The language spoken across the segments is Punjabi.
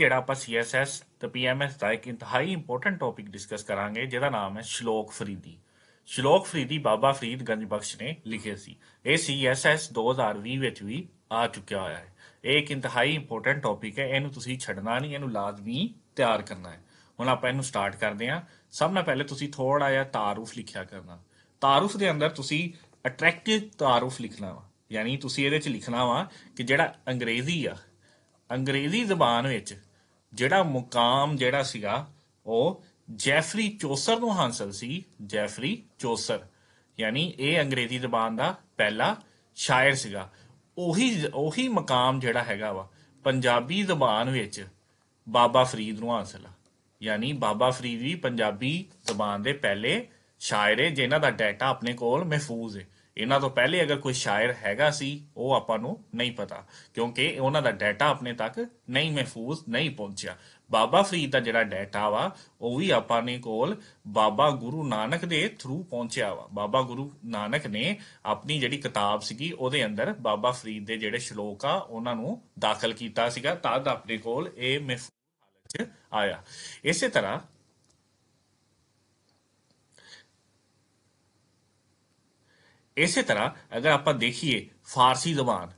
ਜਿਹੜਾ ਆਪਾਂ ਸੀਐਸਐਸ ਤੇ ਪੀਐਮਐਸ ਦਾ ਇੱਕ ਇੰਤਹਾਈ ਇੰਪੋਰਟੈਂਟ ਟੌਪਿਕ ਡਿਸਕਸ ਕਰਾਂਗੇ ਜਿਹਦਾ ਨਾਮ ਹੈ ਸ਼ਲੋਕ ਫਰੀਦੀ ਸ਼ਲੋਕ ਫਰੀਦੀ ਬਾਬਾ ਫਰੀਦ ਗੰਜਬਖਸ਼ ਨੇ ਲਿਖੇ ਸੀ ਇਹ ਸੀਐਸਐਸ 2020 ਵਿੱਚ ਵੀ ਆ ਚੁੱਕਿਆ ਹੋਇਆ ਹੈ ਇਹ ਇੱਕ ਇੰਤਹਾਈ ਇੰਪੋਰਟੈਂਟ ਟੌਪਿਕ ਹੈ ਇਹਨੂੰ ਤੁਸੀਂ ਛੱਡਣਾ ਨਹੀਂ ਇਹਨੂੰ ਲਾਜ਼ਮੀ ਤਿਆਰ ਕਰਨਾ ਹੈ ਹੁਣ ਆਪਾਂ ਇਹਨੂੰ ਸਟਾਰਟ ਕਰਦੇ ਹਾਂ ਸਭ ਨਾਲ ਪਹਿਲੇ ਤੁਸੀਂ ਥੋੜਾ ਜਿਹਾ ਤਾਰੂਫ ਲਿਖਿਆ ਕਰਨਾ ਤਾਰੂਫ ਦੇ ਅੰਦਰ ਤੁਸੀਂ ਅਟਰੈਕਟਿਵ ਤਾਰੂਫ ਲਿਖਣਾ ਵਾ ਯਾਨੀ ਤੁਸੀਂ ਇਹਦੇ ਚ ਲਿਖਣਾ ਵਾ ਕਿ ਜਿਹੜਾ ਅੰਗਰੇਜ਼ੀ ਆ ਅੰਗਰੇਜ਼ੀ ਜ਼ਬਾਨ ਵਿੱਚ ਜਿਹੜਾ ਮੁਕਾਮ ਜਿਹੜਾ ਸੀਗਾ ਉਹ ਜੈਫਰੀ ਚੋਸਰ ਨੂੰ ਹਾਸਲ ਸੀ ਜੈਫਰੀ ਚੋਸਰ ਯਾਨੀ ਇਹ ਅੰਗਰੇਜ਼ੀ ਜ਼ਬਾਨ ਦਾ ਪਹਿਲਾ ਸ਼ਾਇਰ ਸੀਗਾ ਉਹੀ ਉਹੀ ਮਕਾਮ ਜਿਹੜਾ ਹੈਗਾ ਵਾ ਪੰਜਾਬੀ ਜ਼ਬਾਨ ਵਿੱਚ ਬਾਬਾ ਫਰੀਦ ਨੂੰ ਹਾਸਲ ਆ ਯਾਨੀ ਬਾਬਾ ਫਰੀਦ ਵੀ ਪੰਜਾਬੀ ਜ਼ਬਾਨ ਦੇ ਪਹਿਲੇ ਸ਼ਾਇਰ ਹੈ ਜਿਨ੍ਹਾਂ ਦਾ ਡਾਟਾ ਆਪਣੇ ਕੋਲ ਮਹਿਫੂਜ਼ ਹੈ ਇਹਨਾਂ ਤੋਂ ਪਹਿਲੇ ਅਗਰ ਕੋਈ ਸ਼ਾਇਰ ਹੈਗਾ ਸੀ ਉਹ ਆਪਾਂ ਨੂੰ ਨਹੀਂ ਪਤਾ ਕਿਉਂਕਿ ਉਹਨਾਂ ਦਾ ਡਾਟਾ ਆਪਣੇ ਤੱਕ ਨਹੀਂ ਮਹਿਫੂਜ਼ ਨਹੀਂ ਪਹੁੰਚਿਆ ਬਾਬਾ ਫਰੀਦ ਦਾ ਜਿਹੜਾ ਡਾਟਾ ਵਾ ਉਹ ਵੀ ਆਪਾਂ ਨੇ ਕੋਲ ਬਾਬਾ ਗੁਰੂ ਨਾਨਕ ਦੇ ਥਰੂ ਪਹੁੰਚਿਆ ਵਾ ਬਾਬਾ ਗੁਰੂ ਨਾਨਕ ਨੇ ਆਪਣੀ ਜਿਹੜੀ ਕਿਤਾਬ ਸੀਗੀ ਉਹਦੇ ਅੰਦਰ ਬਾਬਾ ਫਰੀਦ ਦੇ ਜਿਹੜੇ ਸ਼ਲੋਕ ਆ ਉਹਨਾਂ ਨੂੰ ਦਾਖਲ ਕੀਤਾ ਸੀਗਾ ਤਦ ਆਪਣੇ ਕੋਲ ਇਹ ਮਹਿਫੂਜ਼ ਹਾਲਤ ਆਇਆ ਇਸੇ ਤਰ੍ਹਾਂ ਇਸੇ ਤਰ੍ਹਾਂ ਅਗਰ ਆਪਾਂ ਦੇਖੀਏ ਫਾਰਸੀ ਜ਼ਬਾਨ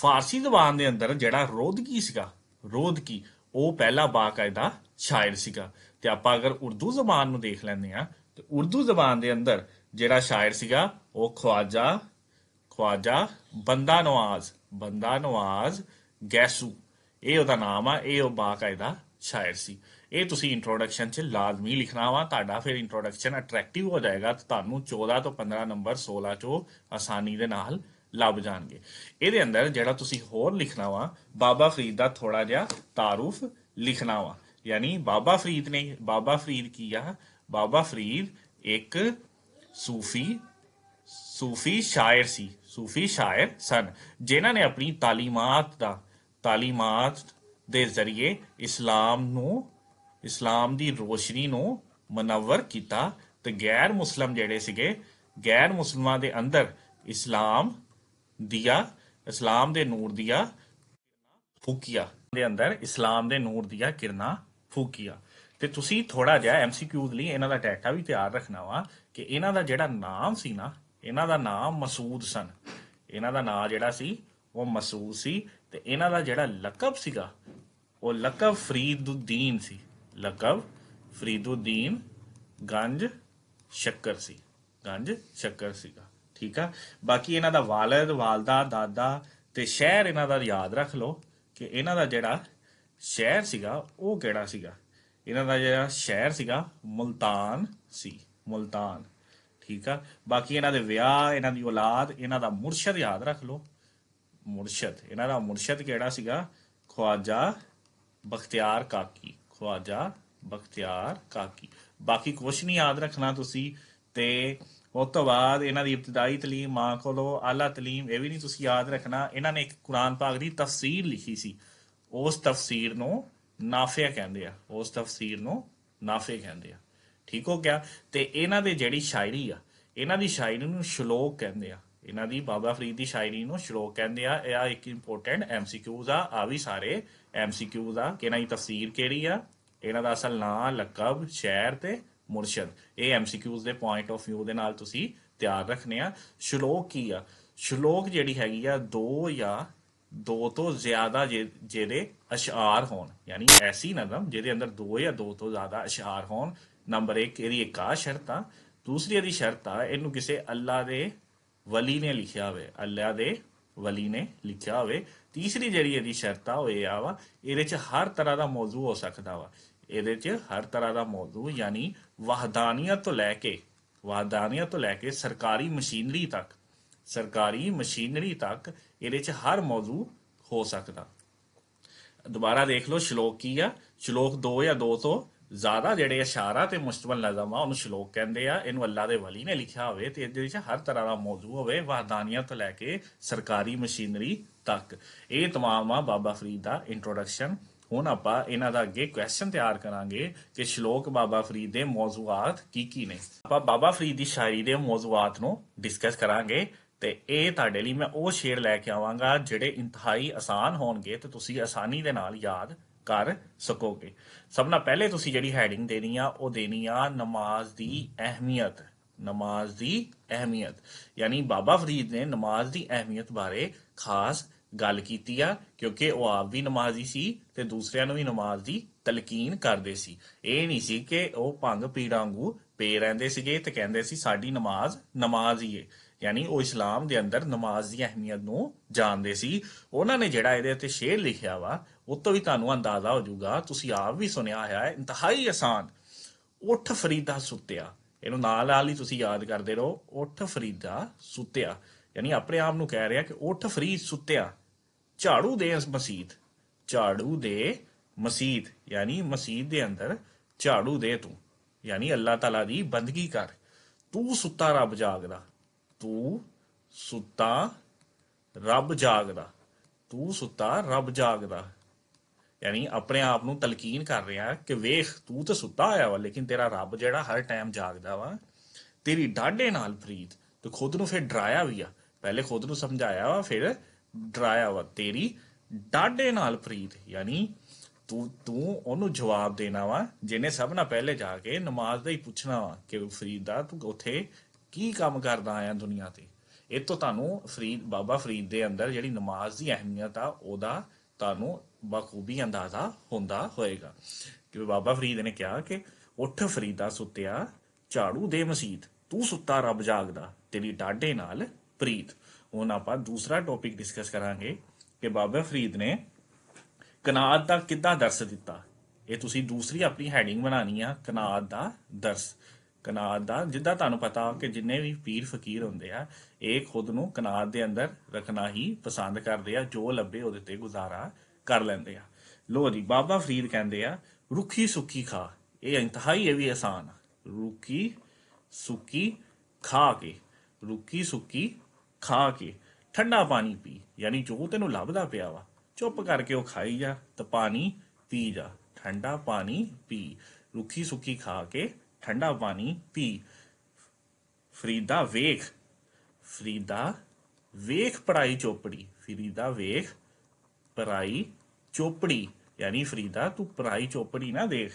ਫਾਰਸੀ ਜ਼ਬਾਨ ਦੇ ਅੰਦਰ ਜਿਹੜਾ ਰੋਧਕੀ ਸੀਗਾ ਰੋਧਕੀ ਉਹ ਪਹਿਲਾ ਬਾਕਾਇਦਾ ਸ਼ਾਇਰ ਸੀਗਾ ਤੇ ਆਪਾਂ ਅਗਰ ਉਰਦੂ ਜ਼ਬਾਨ ਨੂੰ ਦੇਖ ਲੈਂਦੇ ਆ ਤੇ ਉਰਦੂ ਜ਼ਬਾਨ ਦੇ ਅੰਦਰ ਜਿਹੜਾ ਸ਼ਾਇਰ ਸੀਗਾ ਉਹ ਖਵਾਜਾ ਖਵਾਜਾ ਬੰਦਾ ਨਵਾਜ਼ ਬੰਦਾ ਨਵਾਜ਼ ਗੈਸੂ ਇਹ ਉਹਦਾ ਨਾਮ ਆ ਇਹ ਉਹ ਬਾਕਾਇਦਾ ਸ਼ਾਇਰ ਸੀ ਇਹ ਤੁਸੀਂ ਇੰਟਰੋਡਕਸ਼ਨ 'ਚ ਲਾਜ਼ਮੀ ਲਿਖਣਾ ਵਾ ਤੁਹਾਡਾ ਫਿਰ ਇੰਟਰੋਡਕਸ਼ਨ ਅਟਰੈਕਟਿਵ ਹੋ ਜਾਏਗਾ ਤੁਹਾਨੂੰ 14 ਤੋਂ 15 ਨੰਬਰ 16 ਚੋਂ ਆਸਾਨੀ ਦੇ ਨਾਲ ਲੱਭ ਜਾਣਗੇ ਇਹਦੇ ਅੰਦਰ ਜਿਹੜਾ ਤੁਸੀਂ ਹੋਰ ਲਿਖਣਾ ਵਾ ਬਾਬਾ ਫਰੀਦ ਦਾ ਥੋੜਾ ਜਿਹਾ ਤਾਰੂਫ ਲਿਖਣਾ ਵਾ ਯਾਨੀ ਬਾਬਾ ਫਰੀਦ ਨੇ ਬਾਬਾ ਫਰੀਦ ਕੀ ਆ ਬਾਬਾ ਫਰੀਦ ਇੱਕ ਸੂਫੀ ਸੂਫੀ ਸ਼ਾਇਰ ਸੀ ਸੂਫੀ ਸ਼ਾਇਰ ਸਨ ਜਿਨ੍ਹਾਂ ਨੇ ਆਪਣੀ ਤਾਲੀਮਾਤ ਦਾ ਤਾਲੀਮਾਤ ਦੇ ਜ਼ਰੀਏ ਇਸਲਾਮ ਨੂੰ ਇਸਲਾਮ ਦੀ ਰੋਸ਼ਨੀ ਨੂੰ ਮਨਵਰ ਕੀਤਾ ਤੇ ਗੈਰ ਮੁਸਲਮ ਜਿਹੜੇ ਸੀਗੇ ਗੈਰ ਮੁਸਲਮਾਂ ਦੇ ਅੰਦਰ ਇਸਲਾਮ ਦੀਆ ਇਸਲਾਮ ਦੇ ਨੂਰ ਦੀਆ ਫੂਕਿਆ ਦੇ ਅੰਦਰ ਇਸਲਾਮ ਦੇ ਨੂਰ ਦੀਆ ਕਿਰਨਾ ਫੂਕਿਆ ਤੇ ਤੁਸੀਂ ਥੋੜਾ ਜਿਹਾ ਐਮਸੀਕਿਊਜ਼ ਲਈ ਇਹਨਾਂ ਦਾ ਡਾਟਾ ਵੀ ਤਿਆਰ ਰੱਖਣਾ ਵਾ ਕਿ ਇਹਨਾਂ ਦਾ ਜਿਹੜਾ ਨਾਮ ਸੀ ਨਾ ਇਹਨਾਂ ਦਾ ਨਾਮ ਮਸੂਦ ਸਨ ਇਹਨਾਂ ਦਾ ਨਾਮ ਜਿਹੜਾ ਸੀ ਉਹ ਮਸੂਦ ਸੀ ਤੇ ਇਹਨਾਂ ਦਾ ਜਿਹੜਾ ਲਕਬ ਸੀਗਾ ਉਹ ਲਕਬ ਫਰੀਦੁਦੀਨ ਸੀ ਲਕਬ ਫਰੀਦੁਦੀਨ ਗੰਜ ਸ਼ੱਕਰ ਸੀ ਗੰਜ ਸ਼ੱਕਰ ਸੀਗਾ ਠੀਕ ਆ ਬਾਕੀ ਇਹਨਾਂ ਦਾ ਵਾਲਦ ਵਾਲਦਾ ਦਾਦਾ ਤੇ ਸ਼ਹਿਰ ਇਹਨਾਂ ਦਾ ਯਾਦ ਰੱਖ ਲਓ ਕਿ ਇਹਨਾਂ ਦਾ ਜਿਹੜਾ ਸ਼ਹਿਰ ਸੀਗਾ ਉਹ ਕਿਹੜਾ ਸੀਗਾ ਇਹਨਾਂ ਦਾ ਜਿਹੜਾ ਸ਼ਹਿਰ ਸੀਗਾ ਮਲਤਾਨ ਸੀ ਮਲਤਾਨ ਠੀਕ ਆ ਬਾਕੀ ਇਹਨਾਂ ਦੇ ਵਿਆਹ ਇਹਨਾਂ ਦੀ ਔਲਾਦ ਇਹਨਾਂ ਦਾ ਮੁਰਸ਼ਦ ਯਾਦ ਰੱਖ ਲਓ ਮੁਰਸ਼ਦ ਇਹਨਾਂ ਦਾ ਮੁਰਸ਼ਦ ਕਿਹੜਾ ਸੀਗਾ ਖਵਾਜਾ ਬਖਤਿਆਰ ਕਾਕੀ ਖਵਾਜਾ ਬਖਤਿਆਰ ਕਾਕੀ ਬਾਕੀ ਕੁਝ ਨਹੀਂ ਯਾਦ ਰੱਖਣਾ ਤੁਸੀਂ ਤੇ ਉਸ ਤੋਂ ਬਾਅਦ ਇਹਨਾਂ ਦੀ ਇਬਤਦਾਈ ਤਾਲੀਮ ਮਾਂ ਕੋਲੋਂ ਆਲਾ ਤਾਲੀਮ ਇਹ ਵੀ ਨਹੀਂ ਤੁਸੀਂ ਯਾਦ ਰੱਖਣਾ ਇਹਨਾਂ ਨੇ ਇੱਕ ਕੁਰਾਨ ਪਾਕ ਦੀ ਤਫਸੀਰ ਲਿਖੀ ਸੀ ਉਸ ਤਫਸੀਰ ਨੂੰ ਨਾਫਿਆ ਕਹਿੰਦੇ ਆ ਉਸ ਤਫਸੀਰ ਨੂੰ ਨਾਫੇ ਕਹਿੰਦੇ ਆ ਠੀਕ ਹੋ ਗਿਆ ਤੇ ਇਹਨਾਂ ਦੇ ਜਿਹੜੀ ਸ਼ਾਇਰੀ ਆ ਇਹਨਾਂ ਦੀ ਸ਼ਾਇਰੀ ਨੂੰ ਸ਼ਲੋਕ ਕਹਿੰਦੇ ਆ ਇਹਨਾਂ ਦੀ ਬਾਬਾ ਫਰੀਦ ਦੀ ਸ਼ਾਇਰੀ ਨੂੰ ਸ਼ਲੋਕ ਕਹਿੰਦੇ ਆ ਇਹ ਇੱਕ ਇੰਪੋਰਟੈਂਟ ਐਮਸੀਕਿਊਜ਼ ਆ ਆ ਵੀ ਸਾਰੇ ਐਮਸੀਕਿਊਜ਼ ਆ ਕਿਹਨਾਂ ਦੀ ਤਫਸੀਰ ਕਿਹੜੀ ਆ ਇਹਨਾਂ ਦਾ ਅਸਲ ਨਾਂ ਲਕਬ ਸ਼ਹਿਰ ਤੇ ਮੁਰਸ਼ਦ ਇਹ ਐਮਸੀਕਿਊਜ਼ ਦੇ ਪੁਆਇੰਟ ਆਫ View ਦੇ ਨਾਲ ਤੁਸੀਂ ਤਿਆਰ ਰੱਖਨੇ ਆ ਸ਼ਲੋਕ ਕੀ ਆ ਸ਼ਲੋਕ ਜਿਹੜੀ ਹੈਗੀ ਆ ਦੋ ਜਾਂ ਦੋ ਤੋਂ ਜ਼ਿਆਦਾ ਜਿਹਦੇ ਅਸ਼ਾਰ ਹੋਣ ਯਾਨੀ ਐਸੀ ਨਜ਼ਮ ਜਿਹਦੇ ਅੰਦਰ ਦੋ ਜਾਂ ਦੋ ਤੋਂ ਜ਼ਿਆਦਾ ਅਸ਼ਾਰ ਹੋਣ ਨੰਬਰ 1 ਇਹਦੀ ਆ ਸ਼ਰਤ ਆ ਦੂਸਰੀ ਇਹਦੀ ਸ਼ਰਤ ਆ ਇਹਨੂੰ ਕਿਸੇ ਅੱਲਾ ਦੇ ਵਲੀ ਨੇ ਲਿਖਿਆ ਹੋਵੇ ਅੱਲਾ ਦੇ ਵਲੀ ਨੇ ਲਿਖਿਆ ਹੋਵੇ ਤੀਸਰੀ ਜਿਹੜੀ ਇਹਦੀ ਸ਼ਰਤਾ ਹੋਏ ਆ ਵਾ ਇਹਦੇ 'ਚ ਹਰ ਤਰ੍ਹਾਂ ਦਾ ਮੌਜੂ ਹੋ ਸਕਦਾ ਵਾ ਇਹਦੇ 'ਚ ਹਰ ਤਰ੍ਹਾਂ ਦਾ ਮੌਜੂ ਯਾਨੀ ਵਹਦਾਨੀਅਤ ਤੋਂ ਲੈ ਕੇ ਵਹਦਾਨੀਅਤ ਤੋਂ ਲੈ ਕੇ ਸਰਕਾਰੀ ਮਸ਼ੀਨਰੀ ਤੱਕ ਸਰਕਾਰੀ ਮਸ਼ੀਨਰੀ ਤੱਕ ਇਹਦੇ 'ਚ ਹਰ ਮੌਜੂ ਹੋ ਸਕਦਾ ਦੁਬਾਰਾ ਦੇਖ ਲਓ ਸ਼ਲੋਕ ਕੀ ਆ ਸ਼ਲੋਕ 2 ਜਾਂ 2 ਤੋਂ ਜ਼ਿਆਦਾ ਜਿਹੜੇ ਇਸ਼ਾਰਾ ਤੇ ਮੁਸਤਵਲ ਨਜ਼ਮ ਆ ਉਹਨੂੰ ਸ਼ਲੋਕ ਕਹਿੰਦੇ ਆ ਇਹਨੂੰ ਅੱਲਾ ਦੇ ਵਲੀ ਨੇ ਲਿਖਿਆ ਹੋਵੇ ਤੇ ਇਹਦੇ ਵਿੱਚ ਹਰ ਤਰ੍ਹਾਂ ਦਾ ਮੌਜੂ ਹੋਵੇ ਵਾਹਦਾਨੀਆਂ ਤੋਂ ਲੈ ਕੇ ਸਰਕਾਰੀ ਮਸ਼ੀਨਰੀ ਤੱਕ ਇਹ ਤਮਾਮ ਆ ਬਾਬਾ ਫਰੀਦ ਦਾ ਇੰਟਰੋਡਕਸ਼ਨ ਹੁਣ ਆਪਾਂ ਇਹਨਾਂ ਦਾ ਅੱਗੇ ਕੁਐਸਚਨ ਤਿਆਰ ਕਰਾਂਗੇ ਕਿ ਸ਼ਲੋਕ ਬਾਬਾ ਫਰੀਦ ਦੇ ਮੌਜੂਆਤ ਕੀ ਕੀ ਨੇ ਆਪਾਂ ਬਾਬਾ ਫਰੀਦ ਦੀ ਸ਼ਾਇਰੀ ਦੇ ਮੌਜੂਆਤ ਨੂੰ ਡਿਸਕਸ ਕਰਾਂਗੇ ਤੇ ਇਹ ਤੁਹਾਡੇ ਲਈ ਮੈਂ ਉਹ ਸ਼ੇਅਰ ਲੈ ਕੇ ਆਵਾਂਗਾ ਜਿਹੜੇ ਇੰਤਹਾਈ ਆਸਾਨ ਹੋਣਗੇ ਤੇ ਤੁਸੀਂ ਆਸਾਨੀ ਦੇ ਨਾਲ ਯਾਦ ਕਰ ਸਕੋਗੇ ਸਭ ਨਾਲ ਪਹਿਲੇ ਤੁਸੀਂ ਜਿਹੜੀ ਹੈਡਿੰਗ ਦੇਣੀ ਆ ਉਹ ਦੇਣੀ ਆ ਨਮਾਜ਼ ਦੀ ਅਹਿਮੀਅਤ ਨਮਾਜ਼ ਦੀ ਅਹਿਮੀਅਤ ਯਾਨੀ ਬਾਬਾ ਫਰੀਦ ਨੇ ਨਮਾਜ਼ ਦੀ ਅਹਿਮੀਅਤ ਬਾਰੇ ਖਾਸ ਗੱਲ ਕੀਤੀ ਆ ਕਿਉਂਕਿ ਉਹ ਆਪ ਵੀ ਨਮਾਜ਼ੀ ਸੀ ਤੇ ਦੂਸਰਿਆਂ ਨੂੰ ਵੀ ਨਮਾਜ਼ ਦੀ ਤਲਕੀਨ ਕਰਦੇ ਸੀ ਇਹ ਨਹੀਂ ਸੀ ਕਿ ਉਹ ਭੰਗ ਪੀੜਾਂ ਵਾਂਗੂ ਪੇ ਰਹਿੰਦੇ ਸੀਗੇ ਤੇ ਕਹਿੰਦੇ ਸੀ ਸਾਡੀ ਨਮਾਜ਼ ਨਮਾਜ਼ ਹੀ ਏ ਯਾਨੀ ਉਹ ਇਸਲਾਮ ਦੇ ਅੰਦਰ ਨਮਾਜ਼ ਦੀ ਅਹਿਮੀਅਤ ਨੂੰ ਜਾਣਦੇ ਸੀ ਉਹਨਾਂ ਨੇ ਜਿਹੜਾ ਇਹਦੇ ਉੱਤੇ ਸ਼ੇਰ ਲਿਖਿਆ ਵਾ ਉਹ ਵੀ ਤੁਹਾਨੂੰ ਅੰਦਾਜ਼ਾ ਹੋ ਜਾਊਗਾ ਤੁਸੀਂ ਆਪ ਵੀ ਸੁਣਿਆ ਹੈ ਇੰਤਹਾਈ ਆਸਾਨ ਉੱਠ ਫਰੀਦਾ ਸੁੱਤਿਆ ਇਹਨੂੰ ਨਾਲ ਨਾਲ ਹੀ ਤੁਸੀਂ ਯਾਦ ਕਰਦੇ ਰਹੋ ਉੱਠ ਫਰੀਦਾ ਸੁੱਤਿਆ ਯਾਨੀ ਆਪਣੇ ਆਪ ਨੂੰ ਕਹਿ ਰਿਹਾ ਕਿ ਉੱਠ ਫਰੀਦ ਸੁੱਤਿਆ ਝਾੜੂ ਦੇ ਮਸਜਿਦ ਝਾੜੂ ਦੇ ਮਸਜਿਦ ਯਾਨੀ ਮਸਜਿਦ ਦੇ ਅੰਦਰ ਝਾੜੂ ਦੇ ਤੂੰ ਯਾਨੀ ਅੱਲਾਹ ਤਾਲਾ ਦੀ ਬੰਦਗੀ ਕਰ ਤੂੰ ਸੁੱਤਾ ਰੱਬ ਜਾਗਦਾ ਤੂੰ ਸੁੱਤਾ ਰੱਬ ਜਾਗਦਾ ਤੂੰ ਸੁੱਤਾ ਰੱਬ ਜਾਗਦਾ ਯਾਨੀ ਆਪਣੇ ਆਪ ਨੂੰ ਤਲਕੀਨ ਕਰ ਰਿਹਾ ਕਿ ਵੇਖ ਤੂੰ ਤਾਂ ਸੁੱਤਾ ਆਇਆ ਵਾ ਲੇਕਿਨ ਤੇਰਾ ਰੱਬ ਜਿਹੜਾ ਹਰ ਟਾਈਮ ਜਾਗਦਾ ਵਾ ਤੇਰੀ ਡਾਢੇ ਨਾਲ ਫਰੀਦ ਤੇ ਖੁਦ ਨੂੰ ਫਿਰ ਡਰਾਇਆ ਵੀ ਆ ਪਹਿਲੇ ਖੁਦ ਨੂੰ ਸਮਝਾਇਆ ਵਾ ਫਿਰ ਡਰਾਇਆ ਵਾ ਤੇਰੀ ਡਾਢੇ ਨਾਲ ਫਰੀਦ ਯਾਨੀ ਤੂੰ ਤੂੰ ਉਹਨੂੰ ਜਵਾਬ ਦੇਣਾ ਵਾ ਜਿਹਨੇ ਸਭ ਨਾਲ ਪਹਿਲੇ ਜਾ ਕੇ ਨਮਾਜ਼ ਦਾ ਹੀ ਪੁੱਛਣਾ ਵਾ ਕਿ ਫਰੀਦ ਦਾ ਤੂੰ ਉੱਥੇ ਕੀ ਕੰਮ ਕਰਦਾ ਆਇਆ ਦੁਨੀਆ ਤੇ ਇਹ ਤੋਂ ਤੁਹਾਨੂੰ ਫਰੀਦ ਬਾਬਾ ਫਰੀਦ ਦੇ ਅੰਦਰ ਜਿਹੜੀ ਨਮਾਜ਼ ਦੀ ਅਹਿਮੀਅਤ ਆ ਉਹਦਾ ਤੁਹਾਨੂੰ ਬਖੂਬੀ ਅੰਦਾਜ਼ਾ ਹੁੰਦਾ ਹੋਏਗਾ ਕਿ ਬਾਬਾ ਫਰੀਦ ਨੇ ਕਿਹਾ ਕਿ ਉੱਠ ਫਰੀਦਾ ਸੁੱਤਿਆ ਝਾੜੂ ਦੇ ਮਸੀਤ ਤੂੰ ਸੁੱਤਾ ਰੱਬ ਜਾਗਦਾ ਤੇਰੀ ਡਾਢੇ ਨਾਲ ਪ੍ਰੀਤ ਹੁਣ ਆਪਾਂ ਦੂਸਰਾ ਟੌਪਿਕ ਡਿਸਕਸ ਕਰਾਂਗੇ ਕਿ ਬਾਬਾ ਫਰੀਦ ਨੇ ਕਨਾਤ ਦਾ ਕਿੱਦਾਂ ਦਰਸ ਦਿੱਤਾ ਇਹ ਤੁਸੀਂ ਦੂਸਰੀ ਆਪਣੀ ਹੈਡਿੰਗ ਬਣਾਣੀ ਆ ਕਨਾਤ ਦਾ ਦਰਸ ਕਨਾਤ ਦਾ ਜਿੱਦਾਂ ਤੁਹਾਨੂੰ ਪਤਾ ਕਿ ਜਿੰਨੇ ਵੀ ਪੀਰ ਫਕੀਰ ਹੁੰਦੇ ਆ ਇਹ ਖੁਦ ਨੂੰ ਕਨਾਤ ਦੇ ਅੰਦਰ ਰੱਖਣਾ ਹੀ ਪਸੰਦ ਕਰਦੇ ਆ ਜੋ ਲੱਭੇ ਉਹਦੇ ਤੇ ਗੁਜ਼ਾਰਾ ਕਰ ਲੈਂਦੇ ਆ ਲੋ ਜੀ ਬਾਬਾ ਫਰੀਦ ਕਹਿੰਦੇ ਆ ਰੁੱਖੀ ਸੁੱਕੀ ਖਾ ਇਹ ਇੰਤਹਾਈ ਇਹ ਵੀ ਆਸਾਨ ਆ ਸੁੱਕੀ ਖਾ ਕੇ ਰੁੱਕੀ ਸੁੱਕੀ ਖਾ ਕੇ ਠੰਡਾ ਪਾਣੀ ਪੀ ਯਾਨੀ ਜੋ ਤੈਨੂੰ ਲੱਭਦਾ ਪਿਆ ਵਾ ਚੁੱਪ ਕਰਕੇ ਉਹ ਖਾਈ ਜਾ ਤੇ ਪਾਣੀ ਪੀ ਜਾ ਠੰਡਾ ਪਾਣੀ ਪੀ ਰੁੱਖੀ ਸੁੱਕੀ ਖਾ ਕੇ ਠੰਡਾ ਪਾਣੀ ਪੀ ਫਰੀਦਾ ਵੇਖ ਫਰੀਦਾ ਵੇਖ ਪੜਾਈ ਚੋਪੜੀ ਫਰੀਦਾ ਵੇਖ ਪੜਾਈ ਚੋਪੜੀ ਯਾਨੀ ਫਰੀਦਾ ਤੂੰ ਪਰਾਈ ਚੋਪੜੀ ਨਾ ਦੇਖ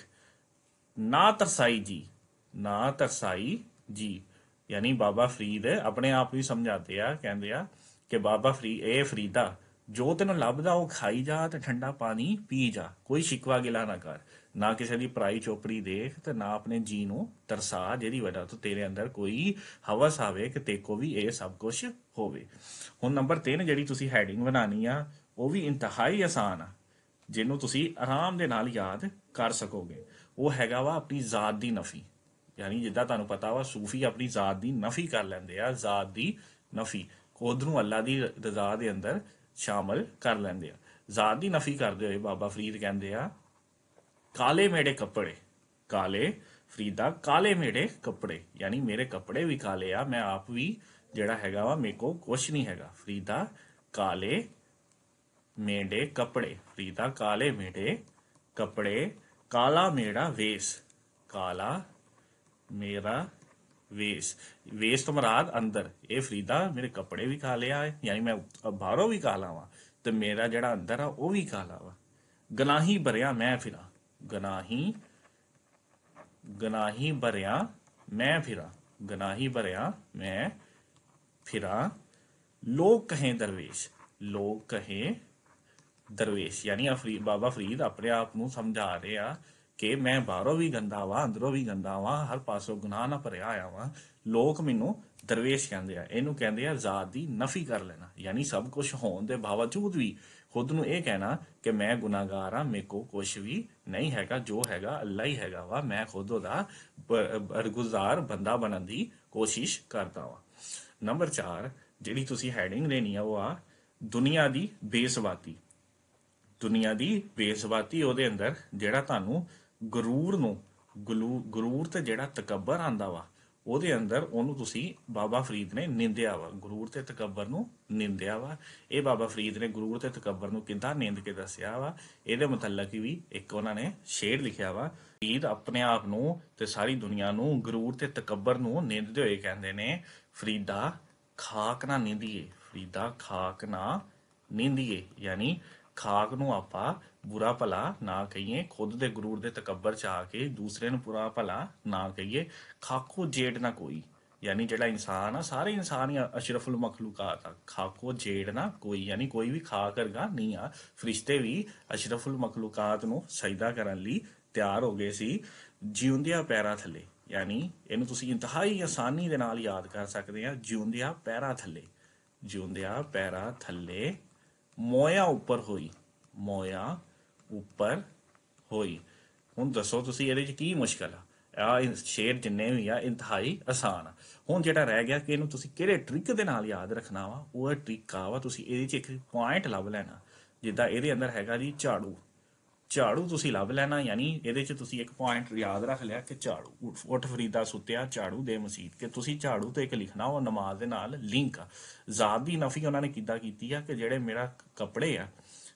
ਨਾ ਤਰਸਾਈ ਜੀ ਨਾ ਤਰਸਾਈ ਜੀ ਯਾਨੀ ਬਾਬਾ ਫਰੀਦ ਆਪਣੇ ਆਪ ਨੂੰ ਸਮਝਾਤੇ ਆ ਕਹਿੰਦੇ ਆ ਕਿ ਬਾਬਾ ਫਰੀ ਇਹ ਫਰੀਦਾ ਜੋ ਤੈਨੂੰ ਲੱਭਦਾ ਉਹ ਖਾਈ ਜਾ ਤੇ ਠੰਡਾ ਪਾਣੀ ਪੀ ਜਾ ਕੋਈ ਸ਼ਿਕਵਾ ਗਿਲਾ ਨਾ ਕਰ ਨਾ ਕਿਸੇ ਦੀ ਪਰਾਈ ਚੋਪੜੀ ਦੇਖ ਤੇ ਨਾ ਆਪਣੇ ਜੀ ਨੂੰ ਤਰਸਾ ਜਿਹਦੀ ਵਜ੍ਹਾ ਤੋਂ ਤੇਰੇ ਅੰਦਰ ਕੋਈ ਹਵਸ ਆਵੇ ਕਿ ਤੇ ਕੋ ਵੀ ਇਹ ਸਭ ਕੁਝ ਹੋਵੇ ਹੁਣ ਨੰਬਰ 3 ਜਿਹੜੀ ਤੁਸੀਂ ਹੈਡਿੰਗ ਬਣਾਣੀ ਆ ਉਹ ਵੀ ਇੰਤਹਾਈ ਆਸਾਨ ਆ ਜਿਹਨੂੰ ਤੁਸੀਂ ਆਰਾਮ ਦੇ ਨਾਲ ਯਾਦ ਕਰ ਸਕੋਗੇ ਉਹ ਹੈਗਾ ਵਾ ਆਪਣੀ ਜ਼ਾਤ ਦੀ ਨਫੀ ਯਾਨੀ ਜਿੱਦਾਂ ਤੁਹਾਨੂੰ ਪਤਾ ਵਾ ਸੂਫੀ ਆਪਣੀ ਜ਼ਾਤ ਦੀ ਨਫੀ ਕਰ ਲੈਂਦੇ ਆ ਜ਼ਾਤ ਦੀ ਨਫੀ ਕੋਦ ਨੂੰ ਅੱਲਾ ਦੀ ਰਜ਼ਾ ਦੇ ਅੰਦਰ ਸ਼ਾਮਲ ਕਰ ਲੈਂਦੇ ਆ ਜ਼ਾਤ ਦੀ ਨਫੀ ਕਰਦੇ ਹੋਏ ਬਾਬਾ ਫਰੀਦ ਕਹਿੰਦੇ ਆ ਕਾਲੇ ਮੇੜੇ ਕੱਪੜੇ ਕਾਲੇ ਫਰੀਦਾ ਕਾਲੇ ਮੇੜੇ ਕੱਪੜੇ ਯਾਨੀ ਮੇਰੇ ਕੱਪੜੇ ਵੀ ਕਾਲੇ ਆ ਮੈਂ ਆਪ ਵੀ ਜਿਹੜਾ ਹੈਗਾ ਵਾ ਮੇਕੋ ਕੋ ਕੁਛ ਨਹੀਂ ਹੈਗਾ ਫਰੀਦਾ ਕਾਲੇ ਮੇੜੇ ਕੱਪੜੇ रीता काले मेढे कपड़े काला मेरा वेश काला मेरा वेश वेश तो मराद अंदर ये फरीदा मेरे कपड़े भी काले आए यानी मैं बाहरों भी काला वा तो मेरा जड़ा अंदर है वो भी काला वा गनाही भरिया मैं फिरा गनाही गनाही भरिया मैं फिरा गनाही भरिया मैं फिरा लोग कहे दरवेश लोग कहें ਦਰਵੇਸ਼ ਯਾਨੀ ਅਫਰੀ ਬਾਬਾ ਫਰੀਦ ਆਪਣੇ ਆਪ ਨੂੰ ਸਮਝਾ ਰਹੇ ਆ ਕਿ ਮੈਂ ਬਾਹਰੋਂ ਵੀ ਗੰਦਾ ਵਾਂ ਅੰਦਰੋਂ ਵੀ ਗੰਦਾ ਵਾਂ ਹਰ ਪਾਸੋਂ ਗੁਨਾਹ ਨਾਲ ਭਰਿਆ ਆਇਆ ਵਾਂ ਲੋਕ ਮੈਨੂੰ ਦਰਵੇਸ਼ ਕਹਿੰਦੇ ਆ ਇਹਨੂੰ ਕਹਿੰਦੇ ਆ ਜ਼ਾਤ ਦੀ ਨਫੀ ਕਰ ਲੈਣਾ ਯਾਨੀ ਸਭ ਕੁਝ ਹੋਣ ਦੇ ਬਾਵਜੂਦ ਵੀ ਖੁਦ ਨੂੰ ਇਹ ਕਹਿਣਾ ਕਿ ਮੈਂ ਗੁਨਾਹਗਾਰ ਆ ਮੇ ਕੋ ਕੁਝ ਵੀ ਨਹੀਂ ਹੈਗਾ ਜੋ ਹੈਗਾ ਅੱਲਾ ਹੀ ਹੈਗਾ ਵਾ ਮੈਂ ਖੁਦ ਉਹਦਾ ਬਰਗੁਜ਼ਾਰ ਬੰਦਾ ਬਣਨ ਦੀ ਕੋਸ਼ਿਸ਼ ਕਰਦਾ ਵਾ ਨੰਬਰ 4 ਜਿਹੜੀ ਤੁਸੀਂ ਹੈਡਿੰਗ ਲੈਣੀ ਆ ਉਹ ਆ ਦੁਨੀਆ ਦੀ ਬੇਸਵਾਤੀ ਦੁਨੀਆ ਦੀ ਬੇਸਬਾਤੀ ਉਹਦੇ ਅੰਦਰ ਜਿਹੜਾ ਤੁਹਾਨੂੰ ਗਰੂਰ ਨੂੰ ਗਰੂਰ ਤੇ ਜਿਹੜਾ ਤਕੱਬਰ ਆਂਦਾ ਵਾ ਉਹਦੇ ਅੰਦਰ ਉਹਨੂੰ ਤੁਸੀਂ ਬਾਬਾ ਫਰੀਦ ਨੇ ਨਿੰਦਿਆ ਵਾ ਗਰੂਰ ਤੇ ਤਕੱਬਰ ਨੂੰ ਨਿੰਦਿਆ ਵਾ ਇਹ ਬਾਬਾ ਫਰੀਦ ਨੇ ਗਰੂਰ ਤੇ ਤਕੱਬਰ ਨੂੰ ਕਿੰਦਾ ਨਿੰਦ ਕੇ ਦੱਸਿਆ ਵਾ ਇਹਦੇ ਕੀ ਵੀ ਇੱਕ ਉਹਨਾਂ ਨੇ ਸ਼ੇਰ ਲਿਖਿਆ ਵਾ ਫਰੀਦ ਆਪਣੇ ਆਪ ਨੂੰ ਤੇ ਸਾਰੀ ਦੁਨੀਆ ਨੂੰ ਗਰੂਰ ਤੇ ਤਕੱਬਰ ਨੂੰ ਨਿੰਦਦੇ ਹੋਏ ਕਹਿੰਦੇ ਨੇ ਫਰੀਦਾ ਖਾਕ ਨਾ ਨਿੰਦੀਏ ਫਰੀਦਾ ਖਾਕ ਨਾ ਨਿੰਦੀਏ ਯਾਨੀ ਖਾਕ ਨੂੰ ਆਪਾਂ ਬੁਰਾ ਭਲਾ ਨਾ ਕਹੀਏ ਖੁਦ ਦੇ ਗਰੂਰ ਦੇ ਤਕੱਬਰ ਚ ਆ ਕੇ ਦੂਸਰੇ ਨੂੰ ਬੁਰਾ ਭਲਾ ਨਾ ਕਹੀਏ ਖਾਕੋ ਜੇੜ ਨਾ ਕੋਈ ਯਾਨੀ ਜਿਹੜਾ ਇਨਸਾਨ ਆ ਸਾਰੇ ਇਨਸਾਨ ਹੀ ਅਸ਼ਰਫੁਲ ਮਖਲੂਕਾਤ ਆ ਖਾਕੋ ਜੇੜ ਨਾ ਕੋਈ ਯਾਨੀ ਕੋਈ ਵੀ ਖਾ ਕਰਗਾ ਨਹੀਂ ਆ ਫਰਿਸ਼ਤੇ ਵੀ ਅਸ਼ਰਫੁਲ ਮਖਲੂਕਾਤ ਨੂੰ ਸਜਦਾ ਕਰਨ ਲਈ ਤਿਆਰ ਹੋ ਗਏ ਸੀ ਜਿਉਂਦਿਆਂ ਪੈਰਾਂ ਥੱਲੇ ਯਾਨੀ ਇਹਨੂੰ ਤੁਸੀਂ ਇੰਤਹਾਈ ਆਸਾਨੀ ਦੇ ਨਾਲ ਯਾਦ ਕਰ ਸਕਦੇ ਆ ਜਿਉਂਦਿਆਂ ਪੈਰਾਂ ਥੱਲੇ ਜਿਉਂਦਿਆਂ ਪੈਰਾਂ ਥੱਲੇ ਮੋਇਆ ਉੱਪਰ ਹੋਈ ਮੋਇਆ ਉੱਪਰ ਹੋਈ ਹੁਣ ਦੱਸੋ ਤੁਸੀਂ ਇਹਦੇ ਵਿੱਚ ਕੀ ਮੁਸ਼ਕਲ ਆ ਆ ਸ਼ੇਰ ਜਿੰਨੇ ਵੀ ਆ ਇੰਤਹਾਈ ਆਸਾਨ ਆ ਹੁਣ ਜਿਹੜਾ ਰਹਿ ਗਿਆ ਕਿ ਇਹਨੂੰ ਤੁਸੀਂ ਕਿਹੜੇ ਟ੍ਰਿਕ ਦੇ ਨਾਲ ਯਾਦ ਰੱਖਣਾ ਵਾ ਉਹ ਟ੍ਰਿਕ ਆ ਵਾ ਤੁਸੀਂ ਇਹਦੇ 'ਚ ਇੱਕ ਪੁਆਇੰਟ ਲੱਭ ਲੈਣਾ ਜਿੱਦਾਂ ਇਹਦੇ ਅੰਦਰ ਹੈਗਾ ਜੀ ਝਾੜੂ ਝਾੜੂ ਤੁਸੀਂ ਲੱਭ ਲੈਣਾ ਯਾਨੀ ਇਹਦੇ 'ਚ ਤੁਸੀਂ ਇੱਕ ਪੁਆਇੰਟ ਯਾਦ ਰੱਖ ਲਿਆ ਕਿ ਝਾੜੂ ਉੱਠ ਫਰੀਦਾ ਸੁੱਤਿਆ ਝਾੜੂ ਦੇ ਮਸਜਿਦ ਕਿ ਤੁਸੀਂ ਝਾੜੂ ਤੇ ਇੱਕ ਲਿਖਣਾ ਉਹ ਨਮਾਜ਼ ਦੇ ਨਾਲ ਲਿੰਕ ਆ ਜ਼ਾਤ ਦੀ ਨਫੀ ਉਹਨਾਂ ਨੇ ਕਿੱਦਾਂ ਕੀਤੀ ਆ ਕਿ ਜਿਹੜੇ ਮੇਰਾ ਕੱਪੜੇ ਆ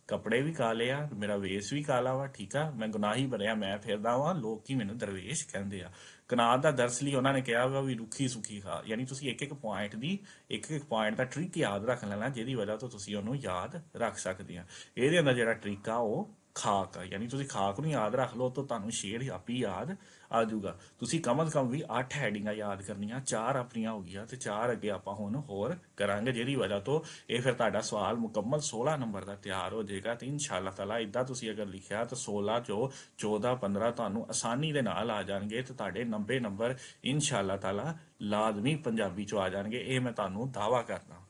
ਕੱਪੜੇ ਵੀ ਕਾਲੇ ਆ ਮੇਰਾ ਵੇਸ ਵੀ ਕਾਲਾ ਵਾ ਠੀਕ ਆ ਮੈਂ ਗੁਨਾਹੀ ਭਰਿਆ ਮੈਂ ਫਿਰਦਾ ਵਾਂ ਲੋਕ ਕੀ ਮੈਨੂੰ ਦਰਵੇਸ਼ ਕਹਿੰਦੇ ਆ ਕਨਾਲ ਦਾ ਦਰਸ ਲਈ ਉਹਨਾਂ ਨੇ ਕਿਹਾ ਵਾ ਵੀ ਰੁੱਖੀ ਸੁਖੀ ਖਾ ਯਾਨੀ ਤੁਸੀਂ ਇੱਕ ਇੱਕ ਪੁਆਇੰਟ ਦੀ ਇੱਕ ਇੱਕ ਪੁਆਇੰਟ ਦਾ ਟ੍ਰਿਕ ਯਾਦ ਰੱਖ ਲੈਣਾ ਜਿਹਦੀ ਵਜ੍ਹਾ ਤੋਂ ਤੁਸੀਂ ਉਹਨੂੰ ਯਾਦ ਰੱਖ ਸਕਦੇ ਆ ਇਹਦੇ ਅੰਦਰ ਜਿਹੜਾ ਟ੍ਰਿਕ ਆ ਉਹ ਖਾਕ ਯਾਨੀ ਤੁਸੀਂ ਖਾਕ ਨੂੰ ਯਾਦ ਰੱਖ ਲਓ ਤਾਂ ਤੁਹਾਨੂੰ ਸ਼ੇਰ ਆਪੀ ਯਾਦ ਆ ਜਾਊਗਾ ਤੁਸੀਂ ਕਮਲ ਕਮ ਵੀ 8 ਹੈਡਿੰਗਾਂ ਯਾਦ ਕਰਨੀਆਂ ਚਾਰ ਆਪਣੀਆਂ ਹੋ ਗਈਆਂ ਤੇ ਚਾਰ ਅੱਗੇ ਆਪਾਂ ਹੁਣ ਹੋਰ ਕਰਾਂਗੇ ਜਿਹਦੀ ਵਜ੍ਹਾ ਤੋਂ ਇਹ ਫਿਰ ਤੁਹਾਡਾ ਸਵਾਲ ਮੁਕੰਮਲ 16 ਨੰਬਰ ਦਾ ਤਿਆਰ ਹੋ ਜਾਏਗਾ ਤੇ ਇਨਸ਼ਾਅੱਲਾ ਤਾਲਾ ਇਦਾਂ ਤੁਸੀਂ ਅਗਰ ਲਿਖਿਆ ਤਾਂ 16 ਜੋ 14 15 ਤੁਹਾਨੂੰ ਆਸਾਨੀ ਦੇ ਨਾਲ ਆ ਜਾਣਗੇ ਤੇ ਤੁਹਾਡੇ 90 ਨੰਬਰ ਇਨਸ਼ਾਅੱਲਾ ਤਾਲਾ ਲਾਜ਼ਮੀ ਪੰਜਾਬੀ ਚੋਂ ਆ ਜਾਣਗੇ ਇਹ ਮੈਂ ਤੁਹਾਨੂੰ ਦਾਵਾ ਕਰਦਾ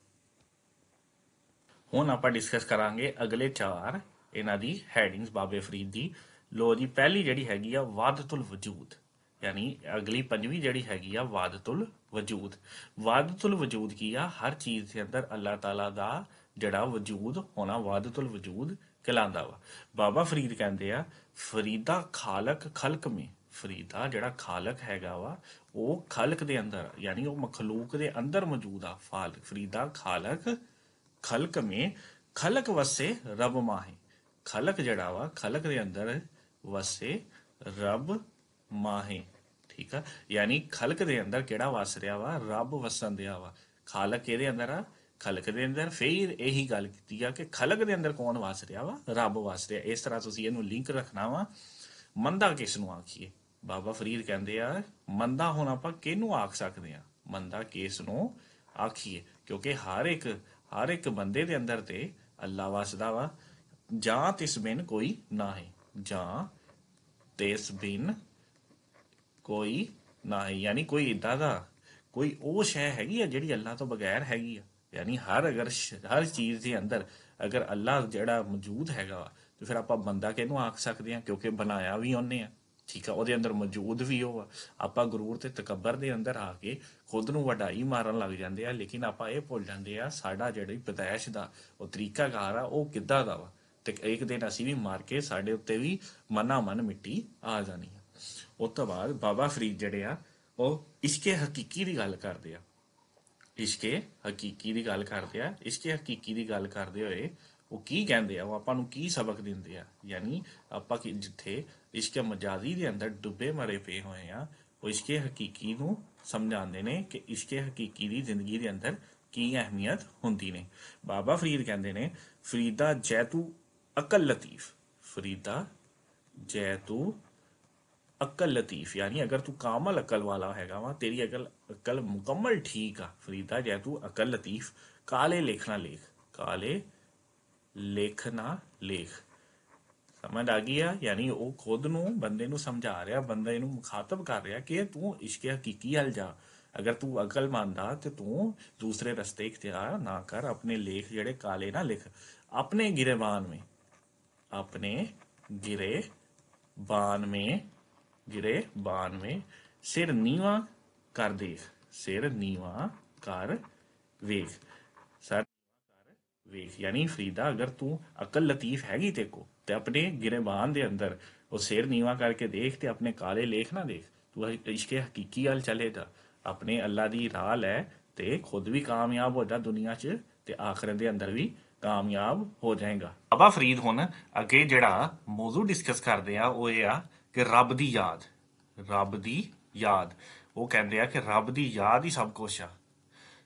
ਹੁਣ ਆਪਾਂ ਡਿਸਕਸ ਕਰਾਂਗੇ ਅਗਲੇ ਚਾਰ ਇਹਨਾਂ ਦੀ ਹੈਡਿੰਗਸ ਬਾਬੇ ਫਰੀਦ ਦੀ ਲੋ ਜੀ ਪਹਿਲੀ ਜਿਹੜੀ ਹੈਗੀ ਆ ਵਾਦਤੁਲ ਵਜੂਦ ਯਾਨੀ ਅਗਲੀ ਪੰਜਵੀਂ ਜਿਹੜੀ ਹੈਗੀ ਆ ਵਾਦਤੁਲ ਵਜੂਦ ਵਾਦਤੁਲ ਵਜੂਦ ਕੀ ਆ ਹਰ ਚੀਜ਼ ਦੇ ਅੰਦਰ ਅੱਲਾਹ ਤਾਲਾ ਦਾ ਜਿਹੜਾ ਵਜੂਦ ਹੋਣਾ ਵਾਦਤੁਲ ਵਜੂਦ ਕਹਿੰਦਾ ਵਾ ਬਾਬਾ ਫਰੀਦ ਕਹਿੰਦੇ ਆ ਫਰੀਦਾ ਖਾਲਕ ਖਲਕ ਮੇ ਫਰੀਦਾ ਜਿਹੜਾ ਖਾਲਕ ਹੈਗਾ ਵਾ ਉਹ ਖਲਕ ਦੇ ਅੰਦਰ ਯਾਨੀ ਉਹ ਮਖਲੂਕ ਦੇ ਅੰਦਰ ਮੌਜੂਦ ਆ ਫਾਲ ਫਰੀਦਾ ਖਾਲਕ ਖਲਕ ਮੇ ਖਲਕ ਵਸੇ ਰਬ ਮਾਹੇ ਖਲਕ ਜਿਹੜਾ ਵਾ ਖਲਕ ਦੇ ਅੰਦਰ ਵਸੇ ਰੱਬ ਮਾਹੇ ਠੀਕ ਆ ਯਾਨੀ ਖਲਕ ਦੇ ਅੰਦਰ ਕਿਹੜਾ ਵਸ ਰਿਹਾ ਵਾ ਰੱਬ ਵਸਣ ਦਿਆ ਵਾ ਖਾਲਕ ਇਹਦੇ ਅੰਦਰ ਆ ਖਲਕ ਦੇ ਅੰਦਰ ਫੇਰ ਇਹੀ ਗੱਲ ਕੀਤੀ ਆ ਕਿ ਖਲਕ ਦੇ ਅੰਦਰ ਕੌਣ ਵਸ ਰਿਹਾ ਵਾ ਰੱਬ ਵਸ ਰਿਹਾ ਇਸ ਤਰ੍ਹਾਂ ਤੁਸੀਂ ਇਹਨੂੰ ਲਿੰਕ ਰੱਖਣਾ ਵਾ ਮੰਦਾ ਕਿਸ ਨੂੰ ਆਖੀਏ ਬਾਬਾ ਫਰੀਦ ਕਹਿੰਦੇ ਆ ਮੰਦਾ ਹੁਣ ਆਪਾਂ ਕਿਹਨੂੰ ਆਖ ਸਕਦੇ ਆ ਮੰਦਾ ਕਿਸ ਨੂੰ ਆਖੀਏ ਕਿਉਂਕਿ ਹਰ ਇੱਕ ਹਰ ਇੱਕ ਬੰਦੇ ਦੇ ਅੰਦਰ ਤੇ ਅੱਲਾ ਵਸਦਾ ਵਾ ਜਾਂ ਤਿਸ ਬਿਨ ਕੋਈ ਨਾਹੀ ਜਾਂ ਤਿਸ ਬਿਨ ਕੋਈ ਨਾਹੀ ਯਾਨੀ ਕੋਈ ਇਦਾਂ ਦਾ ਕੋਈ ਉਹ ਸ਼ੈ ਹੈਗੀ ਆ ਜਿਹੜੀ ਅੱਲਾ ਤੋਂ ਬਗੈਰ ਹੈਗੀ ਆ ਯਾਨੀ ਹਰ ਅਗਰ ਹਰ ਚੀਜ਼ ਦੇ ਅੰਦਰ ਅਗਰ ਅੱਲਾ ਜਿਹੜਾ ਮੌਜੂਦ ਹੈਗਾ ਤੇ ਫਿਰ ਆਪਾਂ ਬੰਦਾ ਕਿਹਨੂੰ ਆਖ ਸਕਦੇ ਆ ਕਿਉਂਕਿ ਬਣਾਇਆ ਵੀ ਉਹਨੇ ਆ ਠੀਕ ਆ ਉਹਦੇ ਅੰਦਰ ਮੌਜੂਦ ਵੀ ਉਹ ਆ ਆਪਾਂ ਗਰੂਰ ਤੇ ਤਕੱਬਰ ਦੇ ਅੰਦਰ ਆ ਕੇ ਖੁਦ ਨੂੰ ਵਡਾਈ ਮਾਰਨ ਲੱਗ ਜਾਂਦੇ ਆ ਲੇਕਿਨ ਆਪਾਂ ਇਹ ਭੁੱਲ ਜਾਂਦੇ ਆ ਸਾਡਾ ਜਿਹੜੀ ਪਤਾਇਸ਼ ਦਾ ਉਹ ਤਰੀਕਾ ਆ ਉਹ ਕਿੱਦਾਂ ਦਾ ਵਾ ਤੇ ਇੱਕ ਦਿਨ ਅਸੀਂ ਵੀ ਮਾਰ ਕੇ ਸਾਡੇ ਉੱਤੇ ਵੀ ਮਨਾ ਮਨ ਮਿੱਟੀ ਆ ਜਾਣੀ ਹੈ ਉਸ ਤੋਂ ਬਾਅਦ ਬਾਬਾ ਫਰੀਦ ਜਿਹੜੇ ਆ ਉਹ ਇਸ਼ਕੇ ਹਕੀਕੀ ਦੀ ਗੱਲ ਕਰਦੇ ਆ ਇਸ਼ਕੇ ਹਕੀਕੀ ਦੀ ਗੱਲ ਕਰਦੇ ਆ ਇਸ਼ਕੇ ਹਕੀਕੀ ਦੀ ਗੱਲ ਕਰਦੇ ਹੋਏ ਉਹ ਕੀ ਕਹਿੰਦੇ ਆ ਉਹ ਆਪਾਂ ਨੂੰ ਕੀ ਸਬਕ ਦਿੰਦੇ ਆ ਯਾਨੀ ਆਪਾਂ ਕਿ ਜਿੱਥੇ ਇਸ਼ਕੇ ਮਜਾਜ਼ੀ ਦੇ ਅੰਦਰ ਡੁੱਬੇ ਮਰੇ ਪਏ ਹੋਏ ਆ ਉਹ ਇਸ਼ਕੇ ਹਕੀਕੀ ਨੂੰ ਸਮਝਾਉਂਦੇ ਨੇ ਕਿ ਇਸ਼ਕੇ ਹਕੀਕੀ ਦੀ ਜ਼ਿੰਦਗੀ ਦੇ ਅੰਦਰ ਕੀ ਅਹਿਮੀਅਤ ਹੁੰਦੀ ਨੇ ਬਾਬਾ ਫਰੀਦ ਕਹਿੰਦੇ ਨੇ ਫਰੀਦਾ ਜੈਤੂ अकल लतीफ फरीदा जय तू अकल लतीफ यानी अगर तू कामल अकल वाला हैगा वा तेरी अकल अकल मुकम्मल ठीक आ फरीदा जय तू अकल लतीफ काले लेखना लेख काले लेखना लेख समझ आ गई यानी वह खुद न बंदे समझा रहा बंद मुखातब कर रहा कि तू इश्के हकीकी हल जा अगर तू अकल मानदा तो तू दूसरे रस्ते इख्तियार ना कर अपने लेख जड़े काले ना लिख अपने गिरेवान में अपने गिरे बान ਗਿਰੇ गिरे बान में सिर नीवा कर देख सिर नीवा कर वेख ਕਰ ਵੇਖ ਯਾਨੀ ਫਰੀਦਾ ਅਗਰ ਤੂੰ ਅਕਲ ਲਤੀਫ ਹੈਗੀ ਤੇ ਕੋ ਤੇ ਆਪਣੇ ਗਿਰੇ ਗਿਰੇਬਾਨ ਦੇ ਅੰਦਰ ਉਹ ਸਿਰ ਨੀਵਾ ਕਰਕੇ ਦੇਖ ਤੇ ਆਪਣੇ ਕਾਲੇ ਲੇਖ ਨਾ ਦੇਖ ਤੂੰ ਇਸ਼ਕੇ ਹਕੀਕੀ ਹਾਲ ਚਲੇਗਾ ਆਪਣੇ ਅੱਲਾ ਦੀ ਰਾਹ ਲੈ ਤੇ ਖੁਦ ਵੀ ਕਾਮਯਾਬ ਹੋ ਜਾ ਦੁਨੀਆ 'ਚ ਤੇ ਆਖਰਤ ਦੇ ਅੰਦਰ ਵੀ ਕਾਮਯਾਬ ਹੋ ਜਾਏਗਾ ਬਾਬਾ ਫਰੀਦ ਹੁਣ ਅੱਗੇ ਜਿਹੜਾ ਮੌਜੂ ਡਿਸਕਸ ਕਰਦੇ ਆ ਉਹ ਇਹ ਆ ਕਿ ਰੱਬ ਦੀ ਯਾਦ ਰੱਬ ਦੀ ਯਾਦ ਉਹ ਕਹਿੰਦੇ ਆ ਕਿ ਰੱਬ ਦੀ ਯਾਦ ਹੀ ਸਭ ਕੁਝ ਆ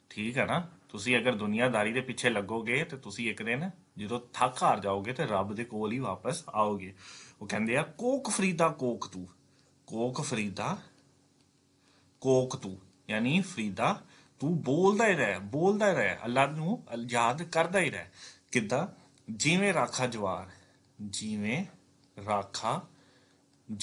ਠੀਕ ਆ ਨਾ ਤੁਸੀਂ ਅਗਰ ਦੁਨੀਆਦਾਰੀ ਦੇ ਪਿੱਛੇ ਲੱਗੋਗੇ ਤੇ ਤੁਸੀਂ ਇੱਕ ਦਿਨ ਜਦੋਂ ਥੱਕ ਹਾਰ ਜਾਓਗੇ ਤੇ ਰੱਬ ਦੇ ਕੋਲ ਹੀ ਵਾਪਸ ਆਓਗੇ ਉਹ ਕਹਿੰਦੇ ਆ ਕੋਕ ਫਰੀਦਾ ਕੋਕ ਤੂੰ ਕੋਕ ਫਰੀਦਾ ਕੋਕ ਤੂੰ ਯਾਨੀ ਫਰੀਦਾ ਤੂੰ ਬੋਲਦਾ ਹੀ ਰਹਿ ਬੋਲਦਾ ਹੀ ਰਹਿ ਅੱਲਾ ਨੂੰ ਯਾਦ ਕਰਦਾ ਹੀ ਰਹਿ ਕਿਦਾਂ ਜਿਵੇਂ ਰਾਖਾ ਜਵਾਰ ਜਿਵੇਂ ਰਾਖਾ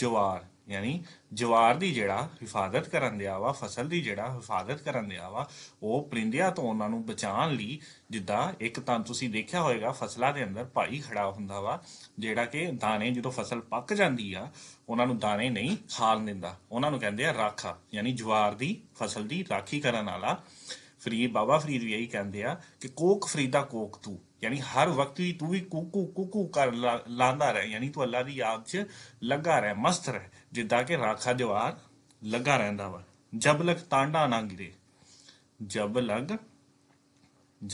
ਜਵਾਰ ਯਾਨੀ ਜਵਾਰ ਦੀ ਜਿਹੜਾ ਹਿਫਾਜ਼ਤ ਕਰਨ ਦੇ ਆਵਾ ਫਸਲ ਦੀ ਜਿਹੜਾ ਹਿਫਾਜ਼ਤ ਕਰਨ ਦੇ ਆਵਾ ਉਹ ਪਰਿੰਦਿਆਂ ਤੋਂ ਉਹਨਾਂ ਨੂੰ ਬਚਾਉਣ ਲਈ ਜਿੱਦਾਂ ਇੱਕ ਤਾਂ ਤੁਸੀਂ ਦੇਖਿਆ ਹੋਵੇਗਾ ਫਸਲਾਂ ਦੇ ਅੰਦਰ ਭਾਈ ਖੜਾ ਹੁੰਦਾ ਵਾ ਜਿਹੜਾ ਕਿ ਦਾਣੇ ਜਦੋਂ ਫਸਲ ਪੱਕ ਜਾਂਦੀ ਆ ਉਹਨਾਂ ਨੂੰ ਦਾਣੇ ਨਹੀਂ ਖਾਣ ਦਿੰਦਾ ਉਹਨਾਂ ਨੂੰ ਕਹਿੰਦੇ ਆ ਰਾਖਾ ਯਾਨੀ ਜਵਾਰ ਦੀ ਫਸਲ ਦੀ ਰਾਖੀ ਕਰਨ ਵਾਲਾ ਫਰੀਦ ਬਾਬਾ ਫਰੀਦ ਵੀ ਇਹੀ ਕਹਿੰਦੇ ਆ ਕਿ ਕੋਕ ਫਰੀਦਾ ਕੋਕ ਤੂੰ ਯਾਨੀ ਹਰ ਵਕਤ ਹੀ ਤੂੰ ਵੀ ਕੂਕੂ ਕੂਕੂ ਕਰ ਲਾਂਦਾ ਰਹਿ ਯਾਨੀ ਤੂੰ ਅੱਲਾ ਦੀ ਯਾਦ 'ਚ ਲੱਗਾ ਰਹਿ ਮਸਤ ਰਹੇ ਜਿੱਦਾਂ ਕਿ ਰਾਖਾ ਜਵਾਰ ਲੱਗਾ ਰਹਿੰਦਾ ਵਾ ਜਬ ਲਗ ਤਾਂਡਾ ਨਾ ਗਿਰੇ ਜਬ ਲਗ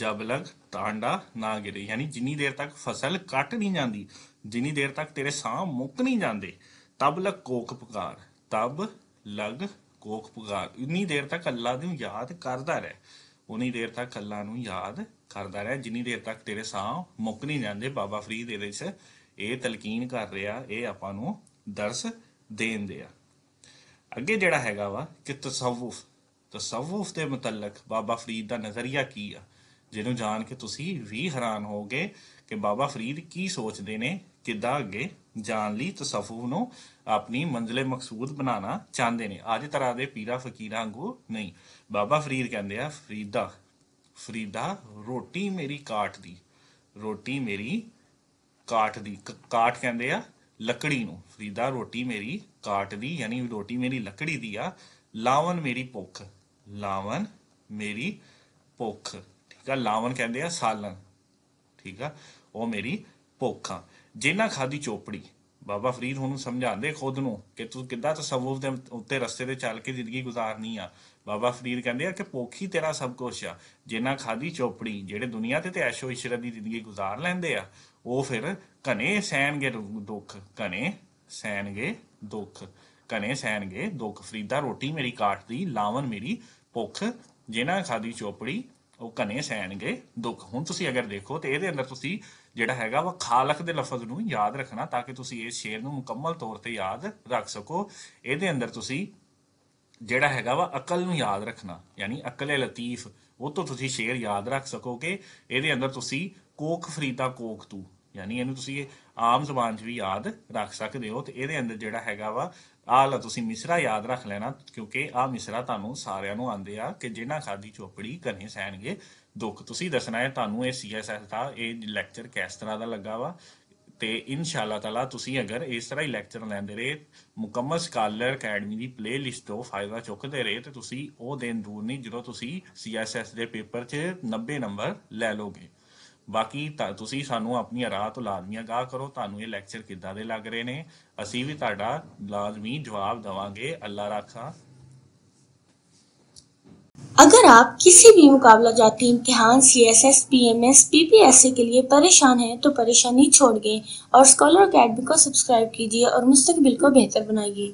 ਜਬ ਲਗ ਤਾਂਡਾ ਨਾ ਗਿਰੇ ਯਾਨੀ ਜਿੰਨੀ ਦੇਰ ਤੱਕ ਫਸਲ ਕੱਟ ਨਹੀਂ ਜਾਂਦੀ ਜਿੰਨੀ ਦੇਰ ਤੱਕ ਤੇਰੇ ਸਾਹ ਮੁੱਕ ਨਹੀਂ ਜਾਂਦੇ ਤਬ ਲਗ ਕੋਕ ਪੁਕਾਰ ਤਬ ਲਗ ਕੋਕ ਪੁਕਾਰ ਇੰਨੀ ਦੇਰ ਤੱਕ ਅੱਲਾ ਦੀ ਯਾਦ ਕਰਦਾ ਰਹਿ ਉਨੀ ਦੇਰ ਤੱਕ ਅੱਲਾ ਨੂੰ ਯਾਦ ਕਰਦਾ ਰਹਿ ਜਿੰਨੀ ਦੇਰ ਤੱਕ ਤੇਰੇ ਸਾਹ ਮੁੱਕ ਨਹੀਂ ਜਾਂਦੇ ਬਾਬਾ ਫਰੀਦ ਦੇ ਵਿੱਚ ਇਹ ਤਲਕੀਨ ਕਰ ਰਿਹਾ ਇਹ ਆਪਾਂ ਨੂੰ ਦਰਸ ਦੇਂਦੇ ਆ ਅੱਗੇ ਜਿਹੜਾ ਹੈਗਾ ਵਾ ਕਿ ਤਸਵੁਫ ਤਸਵੁਫ ਦੇ ਮੁਤਲਕ ਬਾਬਾ ਫਰੀਦ ਦਾ ਨਜ਼ਰੀਆ ਕੀ ਆ ਜਿਹਨੂੰ ਜਾਣ ਕੇ ਤੁਸੀਂ ਵੀ ਹੈਰਾਨ ਹੋਗੇ ਕਿ ਬਾਬਾ ਫਰੀਦ ਕੀ ਸੋਚਦੇ ਨੇ ਕਿੱਦਾਂ ਅੱਗੇ ਜਾਣ ਲਈ ਤਸਫੂ ਨੂੰ ਆਪਣੀ ਮੰਜ਼ਲੇ ਮਕਸੂਦ ਬਣਾਣਾ ਚਾਹੁੰਦੇ ਨੇ ਅੱਜ ਤਰ੍ਹਾਂ ਦੇ ਪੀਰਾ ਫਕੀਰਾਂ ਵਾਂਗੂ ਨਹੀਂ ਬਾਬਾ ਫਰੀਦ ਕਹਿੰਦੇ ਆ ਫਰੀਦਾ ਫਰੀਦਾ ਰੋਟੀ ਮੇਰੀ ਕਾਟ ਦੀ ਰੋਟੀ ਮੇਰੀ ਕਾਟ ਦੀ ਕਾਟ ਕਹਿੰਦੇ ਆ ਲੱਕੜੀ ਨੂੰ ਫਰੀਦਾ ਰੋਟੀ ਮੇਰੀ ਕਾਟ ਦੀ ਯਾਨੀ ਰੋਟੀ ਮੇਰੀ ਲੱਕੜੀ ਦੀ ਆ ਲਾਵਨ ਮੇਰੀ ਭੁੱਖ ਲਾਵਨ ਮੇਰੀ ਭੁੱਖ ਠੀਕ ਆ ਲਾਵਨ ਕਹਿੰਦੇ ਆ ਸਾਲਨ ਠੀਕ ਆ ਉਹ ਮੇਰੀ ਭੁੱਖਾਂ ਜੇਨਾ ਖਾਦੀ ਚੋਪੜੀ ਬਾਬਾ ਫਰੀਦ ਹੁਣ ਸਮਝਾਉਂਦੇ ਖੁਦ ਨੂੰ ਕਿ ਤੂੰ ਕਿੱਦਾਂ ਤਸਵੁਫ ਦੇ ਉੱਤੇ ਰਸਤੇ ਤੇ ਚੱਲ ਕੇ ਜ਼ਿੰਦਗੀ ਗੁਜ਼ਾਰਨੀ ਆ ਬਾਬਾ ਫਰੀਦ ਕਹਿੰਦੇ ਆ ਕਿ ਪੋਖੀ ਤੇਰਾ ਸਭ ਕੁਝ ਆ ਜਿਨ੍ਹਾਂ ਖਾਦੀ ਚੋਪੜੀ ਜਿਹੜੇ ਦੁਨੀਆ ਤੇ ਤੇ ਐਸ਼ੋ ਇਸ਼ਰਤ ਦੀ ਜ਼ਿੰਦਗੀ ਗੁਜ਼ਾਰ ਲੈਂਦੇ ਆ ਉਹ ਫਿਰ ਘਨੇ ਸਹਿਣਗੇ ਦੁੱਖ ਘਨੇ ਸਹਿਣਗੇ ਦੁੱਖ ਘਨੇ ਸਹਿਣਗੇ ਦੁੱਖ ਫਰੀਦਾ ਰੋਟੀ ਮੇਰੀ ਕਾਟ ਦੀ ਲਾਵਨ ਮੇਰੀ ਭੁੱਖ ਜਿਨ੍ਹਾਂ ਖਾਦੀ ਚੋਪੜੀ ਉਹ ਘਨੇ ਸਹਿਣਗੇ ਦੁੱਖ ਹੁਣ ਤੁਸੀਂ ਅਗਰ ਦੇਖੋ ਤੇ ਇਹਦੇ ਅੰਦਰ ਤੁਸੀਂ ਜਿਹੜਾ ਹੈਗਾ ਵਾ ਖਾਲਕ ਦੇ ਲਫ਼ਜ਼ ਨੂੰ ਯਾਦ ਰੱਖਣਾ ਤਾਂ ਕਿ ਤੁਸੀਂ ਇਸ ਸ਼ੇਰ ਨੂੰ ਮੁਕੰਮਲ ਤੌਰ ਤੇ ਯਾਦ ਰੱਖ ਸਕੋ ਇਹਦੇ ਅੰਦਰ ਤੁਸੀਂ ਜਿਹੜਾ ਹੈਗਾ ਵਾ ਅਕਲ ਨੂੰ ਯਾਦ ਰੱਖਣਾ ਯਾਨੀ ਅਕਲ ਲਤੀਫ ਉਹ ਤੋਂ ਤੁਸੀਂ ਸ਼ੇਰ ਯਾਦ ਰੱਖ ਸਕੋਗੇ ਇਹਦੇ ਅੰਦਰ ਤੁਸੀਂ ਕੋਕ ਫਰੀਦਾ ਕੋਕ ਤੂੰ ਯਾਨੀ ਇਹਨੂੰ ਤੁਸੀਂ ਆਮ ਜ਼ੁਬਾਨ 'ਚ ਵੀ ਯਾਦ ਰੱਖ ਸਕਦੇ ਹੋ ਤੇ ਇਹਦੇ ਅੰਦਰ ਜਿਹੜਾ ਹੈਗਾ ਵਾ ਆਹ ਲਾ ਤੁਸੀਂ ਮਿਸਰਾ ਯਾਦ ਰੱਖ ਲੈਣਾ ਕਿਉਂਕਿ ਆਹ ਮਿਸਰਾ ਤੁਹਾਨੂੰ ਸਾਰਿਆਂ ਨੂੰ ਆਂਦੇ ਆ ਕਿ ਜਿਨ੍ਹਾਂ ਖਾਦੀ ਚੋਪੜੀ ਕਨੇ ਸੈਣਗੇ ਦੁੱਖ ਤੁਸੀਂ ਦੱਸਣਾ ਹੈ ਤੁਹਾਨੂੰ ਇਹ ਸੀਐਸਐਸ ਦਾ ਇਹ ਲੈਕਚਰ ਕਿਸ ਤਰ੍ਹਾਂ ਦਾ ਲੱਗਾ ਵਾ ਤੇ ਇਨਸ਼ਾਅੱਲਾ ਤਾਲਾ ਤੁਸੀਂ ਅਗਰ ਇਸ ਤਰ੍ਹਾਂ ਹੀ ਲੈਕਚਰ ਲੈਂਦੇ ਰਹੇ ਮੁਕੰਮਲ ਸਕਾਲਰ ਅਕੈਡਮੀ ਦੀ ਪਲੇਲਿਸਟ ਤੋਂ ਫਾਇਦਾ ਚੁੱਕਦੇ ਰਹੇ ਤੇ ਤੁਸੀਂ ਉਹ ਦਿਨ ਦੂਰ ਨਹੀਂ ਜਦੋਂ ਤੁਸੀਂ ਸੀਐਸਐਸ ਦੇ ਪੇਪਰ 'ਚ 90 ਨੰਬਰ ਲੈ ਲੋਗੇ ਬਾਕੀ ਤੁਸੀਂ ਸਾਨੂੰ ਆਪਣੀਆਂ ਰਾਹ ਤੋਂ ਲਾਜ਼ਮੀ ਆਗਾਹ ਕਰੋ ਤੁਹਾਨੂੰ ਇਹ ਲੈਕਚਰ ਕਿੱਦਾਂ ਦੇ ਲੱਗ ਰਹੇ ਨੇ ਅਸੀਂ ਵੀ ਤੁਹਾਡਾ ਲਾਜ਼ਮੀ ਜਵਾਬ ਦਵਾਂਗੇ ਅੱਲਾ ਰਾਖਾ अगर आप किसी भी मुकाबला जाती इम्तहान C S S P M S P P S A के लिए परेशान हैं तो परेशानी छोड़ गए और स्कॉलर अकेडमी को सब्सक्राइब कीजिए और मुस्तबिल को बेहतर बनाइए